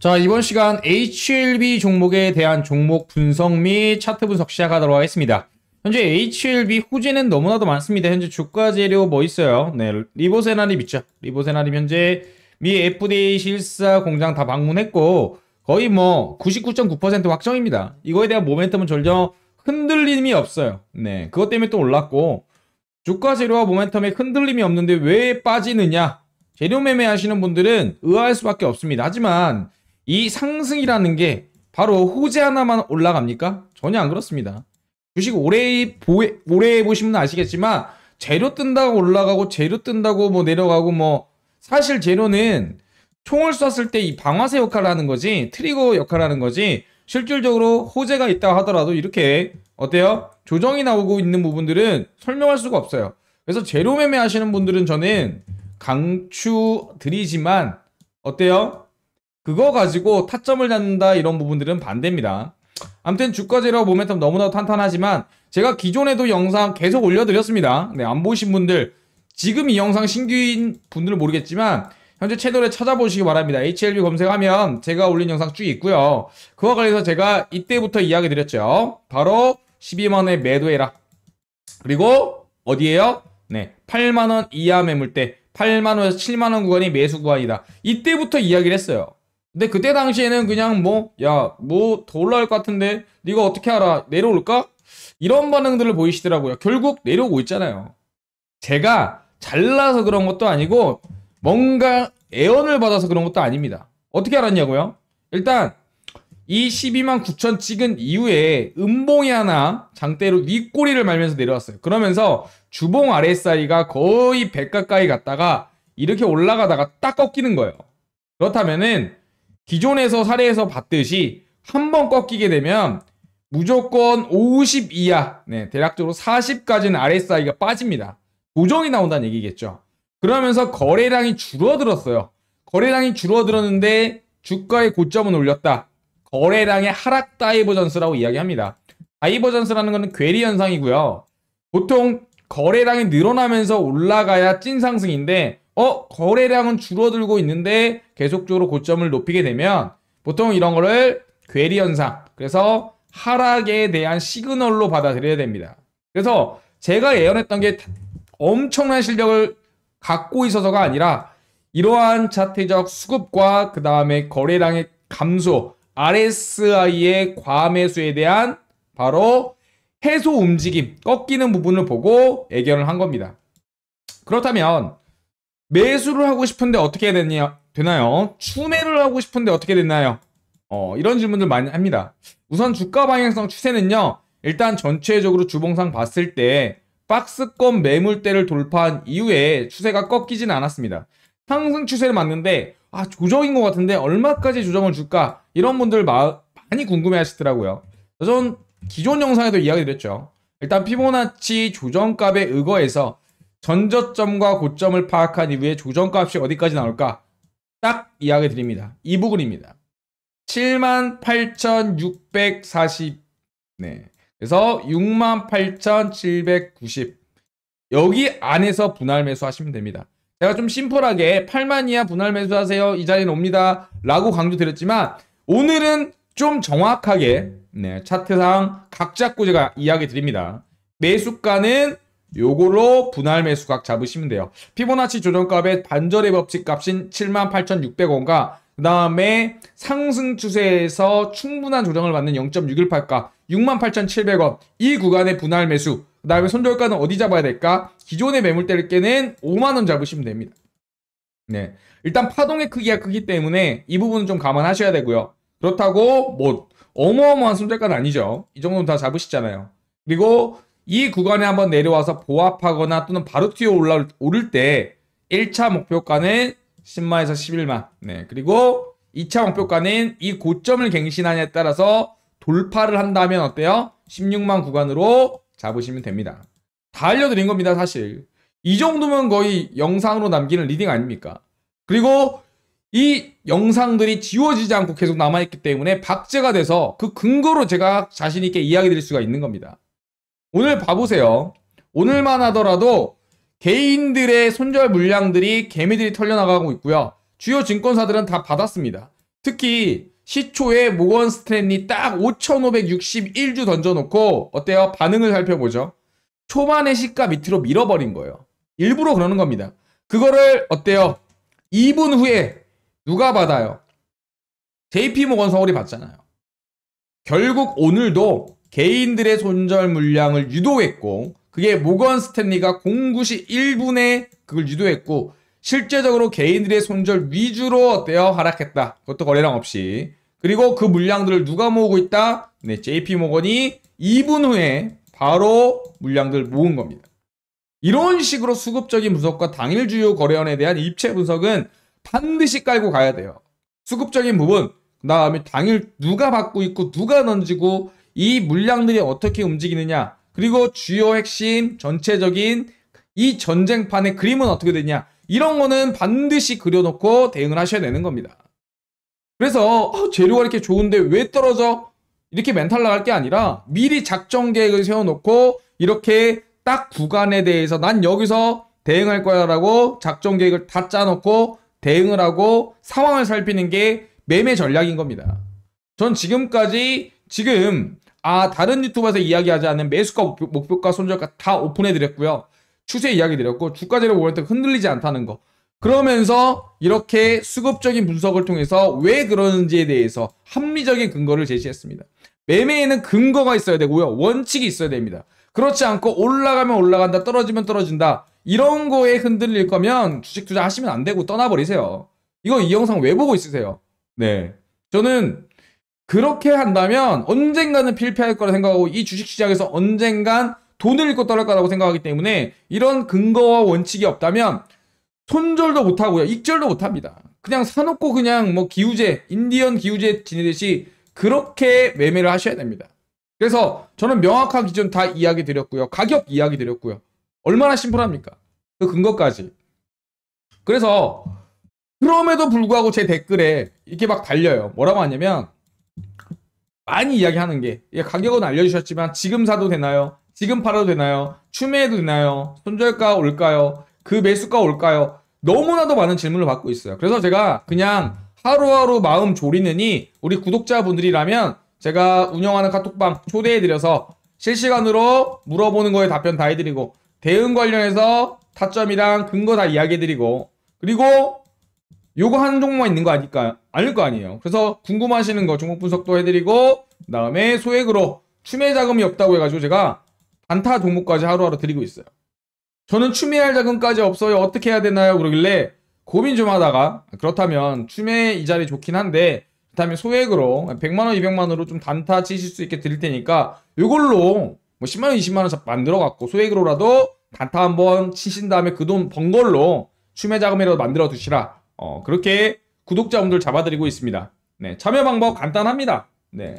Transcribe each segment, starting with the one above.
자 이번 시간 HLB 종목에 대한 종목 분석 및 차트 분석 시작하도록 하겠습니다. 현재 HLB 호재는 너무나도 많습니다. 현재 주가 재료 뭐 있어요? 네, 리보세나립 있죠. 리보세나립 현재 미 FDA 실사 공장 다 방문했고 거의 뭐 99.9% 확정입니다. 이거에 대한 모멘텀은 전혀 흔들림이 없어요. 네, 그것 때문에 또 올랐고 주가 재료와 모멘텀에 흔들림이 없는데 왜 빠지느냐? 재료 매매하시는 분들은 의아할 수밖에 없습니다. 하지만 이 상승이라는 게 바로 호재 하나만 올라갑니까? 전혀 안 그렇습니다. 주식 오래 보해, 오래 보시면 아시겠지만 재료 뜬다고 올라가고 재료 뜬다고 뭐 내려가고 뭐 사실 재료는 총을 쐈을 때 이 방아쇠 역할을 하는 거지 트리거 역할을 하는 거지 실질적으로 호재가 있다 하더라도 이렇게 어때요? 조정이 나오고 있는 부분들은 설명할 수가 없어요. 그래서 재료 매매 하시는 분들은 저는 강추드리지만 어때요? 그거 가지고 타점을 잡는다 이런 부분들은 반대입니다. 아무튼 주가 제로 모멘텀 너무나 탄탄하지만 제가 기존에도 영상 계속 올려드렸습니다. 네, 안 보신 분들 지금 이 영상 신규인 분들은 모르겠지만 현재 채널에 찾아보시기 바랍니다. HLB 검색하면 제가 올린 영상 쭉 있고요. 그와 관련해서 제가 이때부터 이야기 드렸죠. 바로 12만원에 매도해라. 그리고 어디에요? 네, 8만원 이하 매물대 8만원에서 7만원 구간이 매수 구간이다. 이때부터 이야기를 했어요. 근데 그때 당시에는 그냥 뭐 야 뭐 더 올라올 것 같은데 네가 어떻게 알아 내려올까? 이런 반응들을 보이시더라고요. 결국 내려오고 있잖아요. 제가 잘나서 그런 것도 아니고 뭔가 애언을 받아서 그런 것도 아닙니다. 어떻게 알았냐고요? 일단 이 12만 9천 찍은 이후에 음봉이 하나 장대로 윗꼬리를 네 말면서 내려왔어요. 그러면서 주봉 RSI가 거의 100 가까이 갔다가 이렇게 올라가다가 딱 꺾이는 거예요. 그렇다면은 기존에서 사례에서 봤듯이 한번 꺾이게 되면 무조건 50 이하, 네, 대략적으로 40까지는 RSI가 빠집니다. 고정이 나온다는 얘기겠죠. 그러면서 거래량이 줄어들었어요. 거래량이 줄어들었는데 주가의 고점은 올렸다. 거래량의 하락 다이버전스라고 이야기합니다. 다이버전스라는 것은 괴리 현상이고요. 보통 거래량이 늘어나면서 올라가야 찐 상승인데 어 거래량은 줄어들고 있는데 계속적으로 고점을 높이게 되면 보통 이런 거를 괴리 현상 그래서 하락에 대한 시그널로 받아들여야 됩니다. 그래서 제가 예언했던 게 엄청난 실력을 갖고 있어서가 아니라 이러한 자트적 수급과 그 다음에 거래량의 감소, RSI의 과매수에 대한 바로 해소 움직임, 꺾이는 부분을 보고 애견을한 겁니다. 그렇다면 매수를 하고 싶은데 어떻게 되냐, 되나요? 추매를 하고 싶은데 어떻게 되나요? 어, 이런 질문들 많이 합니다. 우선 주가 방향성 추세는요. 일단 전체적으로 주봉상 봤을 때 박스권 매물대를 돌파한 이후에 추세가 꺾이진 않았습니다. 상승 추세를 맞는데 아 조정인 것 같은데 얼마까지 조정을 줄까 이런 분들 마, 많이 궁금해 하시더라고요. 저는 기존 영상에도 이야기 드렸죠. 일단 피보나치 조정값에 의거해서 전저점과 고점을 파악한 이후에 조정값이 어디까지 나올까? 딱 이야기 드립니다. 이 부분입니다. 78,640 네. 그래서 68,790 여기 안에서 분할 매수하시면 됩니다. 제가 좀 심플하게 8만 이하 분할 매수하세요. 이 자리는 옵니다. 라고 강조드렸지만 오늘은 좀 정확하게 네, 차트상 각 잡고 제가 이야기 드립니다. 매수가는 요걸로 분할 매수각 잡으시면 돼요. 피보나치 조정값의 반절의 법칙 값인 78,600원과 그 다음에 상승 추세에서 충분한 조정을 받는 0.618가 68,700원 이 구간의 분할 매수 그 다음에 손절가는 어디 잡아야 될까? 기존의 매물대를 깨는 5만원 잡으시면 됩니다. 네, 일단 파동의 크기가 크기 때문에 이 부분은 좀 감안하셔야 되고요. 그렇다고 뭐 어마어마한 손절가는 아니죠. 이 정도는 다 잡으시잖아요. 그리고 이 구간에 한번 내려와서 보합하거나 또는 바로 뛰어 올라올때 1차 목표가는 10만에서 11만. 네. 그리고 2차 목표가는 이 고점을 갱신하냐에 따라서 돌파를 한다면 어때요? 16만 구간으로 잡으시면 됩니다. 다 알려드린 겁니다, 사실. 이 정도면 거의 영상으로 남기는 리딩 아닙니까? 그리고 이 영상들이 지워지지 않고 계속 남아있기 때문에 박제가 돼서 그 근거로 제가 자신있게 이야기 드릴 수가 있는 겁니다. 오늘 봐보세요. 오늘만 하더라도 개인들의 손절 물량들이 개미들이 털려나가고 있고요. 주요 증권사들은 다 받았습니다. 특히 시초에 모건 스탠리 딱 5,561주 던져놓고 어때요? 반응을 살펴보죠. 초반의 시가 밑으로 밀어버린 거예요. 일부러 그러는 겁니다. 그거를 어때요? 2분 후에 누가 받아요? JP 모건 서울이 받잖아요. 결국 오늘도 개인들의 손절 물량을 유도했고 그게 모건 스탠리가 공구시 1분에 그걸 유도했고 실제적으로 개인들의 손절 위주로 어때요? 하락했다. 그것도 거래량 없이. 그리고 그 물량들을 누가 모으고 있다? 네, JP 모건이 2분 후에 바로 물량들 모은 겁니다. 이런 식으로 수급적인 분석과 당일 주요 거래원에 대한 입체 분석은 반드시 깔고 가야 돼요. 수급적인 부분, 그 다음에 당일 누가 받고 있고 누가 던지고 이 물량들이 어떻게 움직이느냐 그리고 주요 핵심 전체적인 이 전쟁판의 그림은 어떻게 되냐 이런 거는 반드시 그려놓고 대응을 하셔야 되는 겁니다. 그래서 어, 재료가 이렇게 좋은데 왜 떨어져? 이렇게 멘탈 나갈 게 아니라 미리 작전 계획을 세워놓고 이렇게 딱 구간에 대해서 난 여기서 대응할 거야라고 작전 계획을 다 짜놓고 대응을 하고 상황을 살피는 게 매매 전략인 겁니다. 전 지금까지 지금 아 다른 유튜버에서 이야기하지 않은 매수가 목표, 목표가 손절가 다 오픈해 드렸고요. 추세 이야기 드렸고 주가 재료 월때 흔들리지 않다는 거. 그러면서 이렇게 수급적인 분석을 통해서 왜 그러는지에 대해서 합리적인 근거를 제시했습니다. 매매에는 근거가 있어야 되고요. 원칙이 있어야 됩니다. 그렇지 않고 올라가면 올라간다, 떨어지면 떨어진다. 이런 거에 흔들릴 거면 주식 투자 하시면 안 되고 떠나버리세요. 이거 이 영상 왜 보고 있으세요? 네. 저는 그렇게 한다면 언젠가는 필패할 거라 생각하고 이 주식시장에서 언젠간 돈을 잃고 떨어 거라고 생각하기 때문에 이런 근거와 원칙이 없다면 손절도 못하고요. 익절도 못합니다. 그냥 사놓고 그냥 뭐 기우제, 인디언 기우제 지내듯이 그렇게 매매를 하셔야 됩니다. 그래서 저는 명확한 기준 다 이야기 드렸고요. 가격 이야기 드렸고요. 얼마나 심플합니까? 그 근거까지. 그래서 그럼에도 불구하고 제 댓글에 이렇게 막 달려요. 뭐라고 하냐면 많이 이야기하는 게 예, 가격은 알려주셨지만 지금 사도 되나요? 지금 팔아도 되나요? 추매해도 되나요? 손절가 올까요? 그 매수가 올까요? 너무나도 많은 질문을 받고 있어요. 그래서 제가 그냥 하루하루 마음 졸이느니 우리 구독자분들이라면 제가 운영하는 카톡방 초대해드려서 실시간으로 물어보는 거에 답변 다 해드리고 대응 관련해서 타점이랑 근거 다 이야기해드리고 그리고 요거 한 종목만 있는 거 아닐까요? 않을 거 아니에요. 그래서 궁금하시는 거 종목 분석도 해드리고 그다음에 소액으로 추매 자금이 없다고 해가지고 제가 단타 종목까지 하루하루 드리고 있어요. 저는 추매할 자금까지 없어요. 어떻게 해야 되나요? 그러길래 고민 좀 하다가 그렇다면 추매 이 자리 좋긴 한데 그렇다면 소액으로 100만원, 200만원으로 좀 단타 치실 수 있게 드릴 테니까 이걸로 뭐 10만원, 20만원 만들어 갖고 소액으로라도 단타 한번 치신 다음에 그 돈 번 걸로 추매 자금이라도 만들어 두시라. 어, 그렇게 구독자분들 잡아드리고 있습니다. 네, 참여 방법 간단합니다. 네,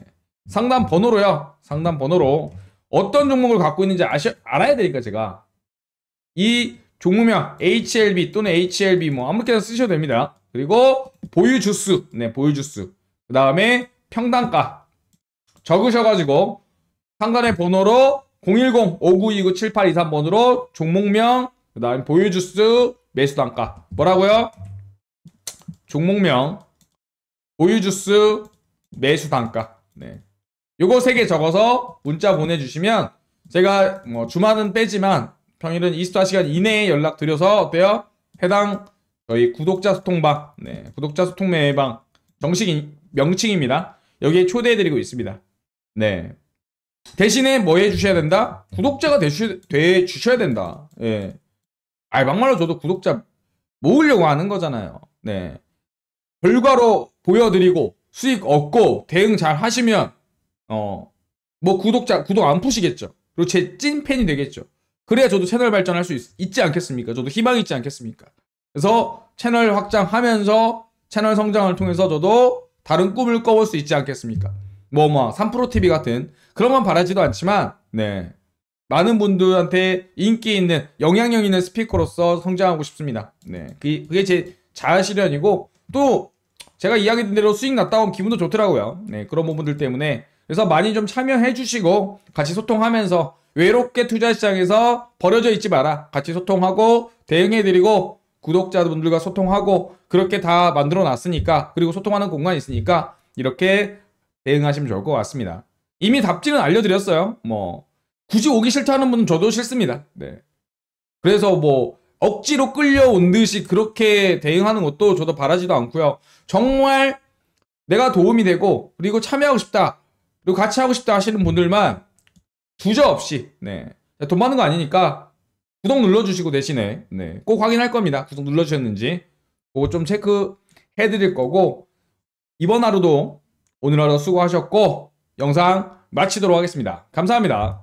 상담 번호로요. 상담 번호로 어떤 종목을 갖고 있는지 아셔, 알아야 되니까 제가 이 종목명 HLB 또는 HLB 뭐 아무렇게나 쓰셔도 됩니다. 그리고 보유 주수, 네, 보유 주수. 그 다음에 평단가 적으셔가지고 상단의 번호로 010-5929-7823번으로 종목명, 그다음 보유 주수, 매수 단가. 뭐라고요? 종목명, 보유주스, 매수 단가. 네. 요거 세 개 적어서 문자 보내주시면 제가 뭐 주말은 빼지만 평일은 24시간 이내에 연락드려서 어때요? 해당 저희 구독자 소통방, 네, 구독자 소통 매방 정식 인, 명칭입니다. 여기에 초대해드리고 있습니다. 네. 대신에 뭐 해주셔야 된다? 구독자가 되주, 돼주셔야 된다. 예. 아, 막말로 저도 구독자 모으려고 하는 거잖아요. 네. 결과로 보여드리고 수익 얻고 대응 잘 하시면 어뭐 구독자 구독 안 푸시겠죠. 그리고 제 찐팬이 되겠죠. 그래야 저도 채널 발전할 수 있, 있지 않겠습니까? 저도 희망이 있지 않겠습니까? 그래서 채널 확장하면서 채널 성장을 통해서 저도 다른 꿈을 꿔볼 수 있지 않겠습니까? 뭐 뭐 3프로TV 뭐, 같은 그런 건 바라지도 않지만 네 많은 분들한테 인기 있는 영향력 있는 스피커로서 성장하고 싶습니다. 네 그, 그게 제 자아실현이고 또 제가 이야기 든 대로 수익 났다 하면 기분도 좋더라고요. 네, 그런 부분들 때문에 그래서 많이 좀 참여해 주시고 같이 소통하면서 외롭게 투자 시장에서 버려져 있지 마라. 같이 소통하고 대응해 드리고 구독자분들과 소통하고 그렇게 다 만들어 놨으니까 그리고 소통하는 공간이 있으니까 이렇게 대응하시면 좋을 것 같습니다. 이미 답지는 알려드렸어요. 뭐 굳이 오기 싫다는 분은 저도 싫습니다. 네. 그래서 뭐 억지로 끌려온 듯이 그렇게 대응하는 것도 저도 바라지도 않고요. 정말 내가 도움이 되고 그리고 참여하고 싶다 그리고 같이 하고 싶다 하시는 분들만 두저 없이 네. 돈 많은 거 아니니까 구독 눌러주시고 대신에 네. 꼭 확인할 겁니다. 구독 눌러주셨는지 그거 좀 체크해드릴 거고 이번 하루도 오늘 하루 수고하셨고 영상 마치도록 하겠습니다. 감사합니다.